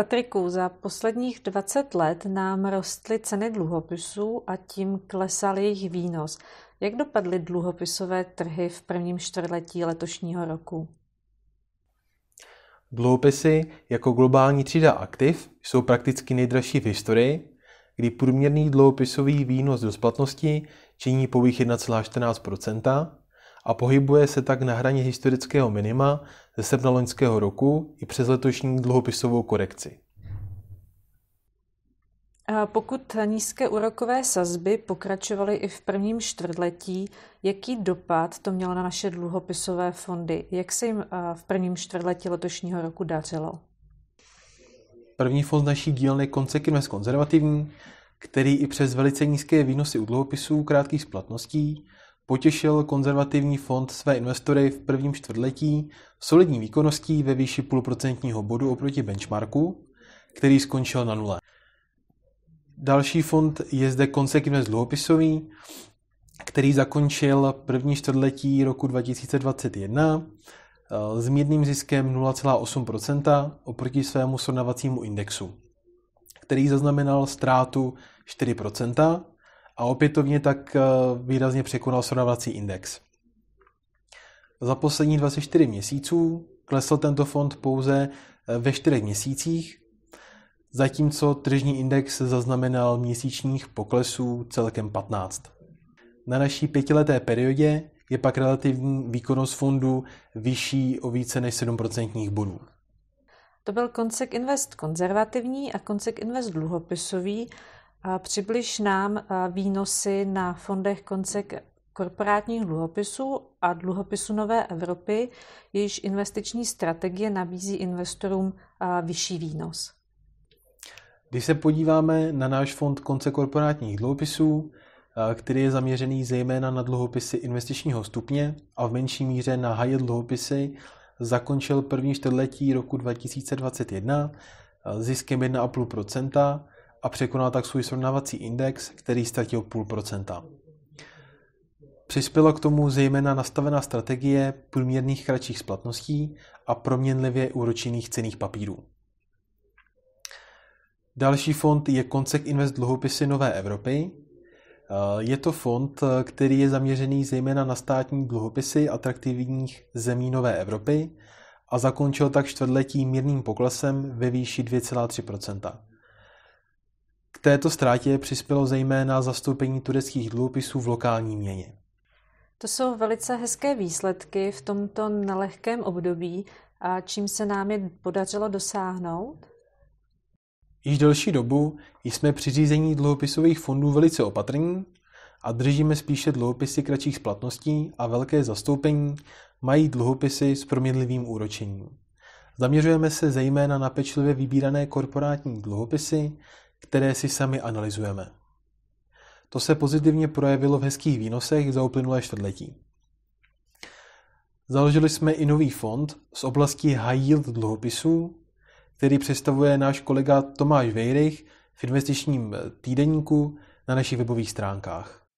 Patriku, za posledních 20 let nám rostly ceny dluhopisů a tím klesal jejich výnos. Jak dopadly dluhopisové trhy v prvním čtvrtletí letošního roku? Dluhopisy jako globální třída aktiv jsou prakticky nejdražší v historii, kdy průměrný dluhopisový výnos do splatnosti činí pouhých 1,14 a pohybuje se tak na hraně historického minima ze srpna loňského roku i přes letošní dluhopisovou korekci. Pokud nízké úrokové sazby pokračovaly i v prvním čtvrtletí, jaký dopad to mělo na naše dluhopisové fondy? Jak se jim v prvním čtvrtletí letošního roku dařilo? První fond naší dílny Consequence konzervativní, který i přes velice nízké výnosy u dluhopisů krátkých splatností potěšil konzervativní fond své investory v prvním čtvrtletí solidní výkonností ve výši půlprocentního bodu oproti benchmarku, který skončil na nule. Další fond je zde konsekvence dluhopisový, který zakončil první čtvrtletí roku 2021 eh, s mírným ziskem 0,8% oproti svému srovnavacímu indexu, který zaznamenal ztrátu 4%, a opětovně tak eh, výrazně překonal srovnávací index. Za poslední 24 měsíců klesl tento fond pouze eh, ve 4 měsících, zatímco tržní index zaznamenal měsíčních poklesů celkem 15. Na naší pětileté periodě je pak relativní výkonnost fondu vyšší o více než 7% bodů. To byl koncek invest konzervativní a koncek invest dluhopisový Přibliž nám eh, výnosy na fondech konce korporátních dluhopisů a dluhopisů Nové Evropy, jejíž investiční strategie nabízí investorům eh, vyšší výnos. Když se podíváme na náš fond konce korporátních dluhopisů, eh, který je zaměřený zejména na dluhopisy investičního stupně a v menší míře na high dluhopisy, zakončil první čtvrtletí roku 2021 ziskem 1,5 a překonal tak svůj srovnávací index, který ztratil půl procenta. Přispělo k tomu zejména nastavená strategie průměrných kratších splatností a proměnlivě úročených cených papírů. Další fond je Koncek Invest dluhopisy Nové Evropy. Eh, je to fond, který je zaměřený zejména na státní dluhopisy atraktivních zemí Nové Evropy a zakončil tak čtvrtletí mírným poklesem ve výši 2,3 této ztrátě přispělo zejména zastoupení tureckých dluhopisů v lokální měně. To jsou velice hezké výsledky v tomto nelehkém období a čím se nám je podařilo dosáhnout? Již delší dobu jsme při řízení dluhopisových fondů velice opatrní a držíme spíše dluhopisy kratších splatností a velké zastoupení mají dluhopisy s proměnlivým úročením. Zaměřujeme se zejména na pečlivě vybírané korporátní dluhopisy, které si sami analyzujeme. To se pozitivně projevilo v hezkých výnosech za uplynulé čtvrtletí. Založili jsme i nový fond z oblasti high yield dluhopisů, který představuje náš kolega Tomáš Vejrych v investičním eh, týdenníku na našich webových stránkách.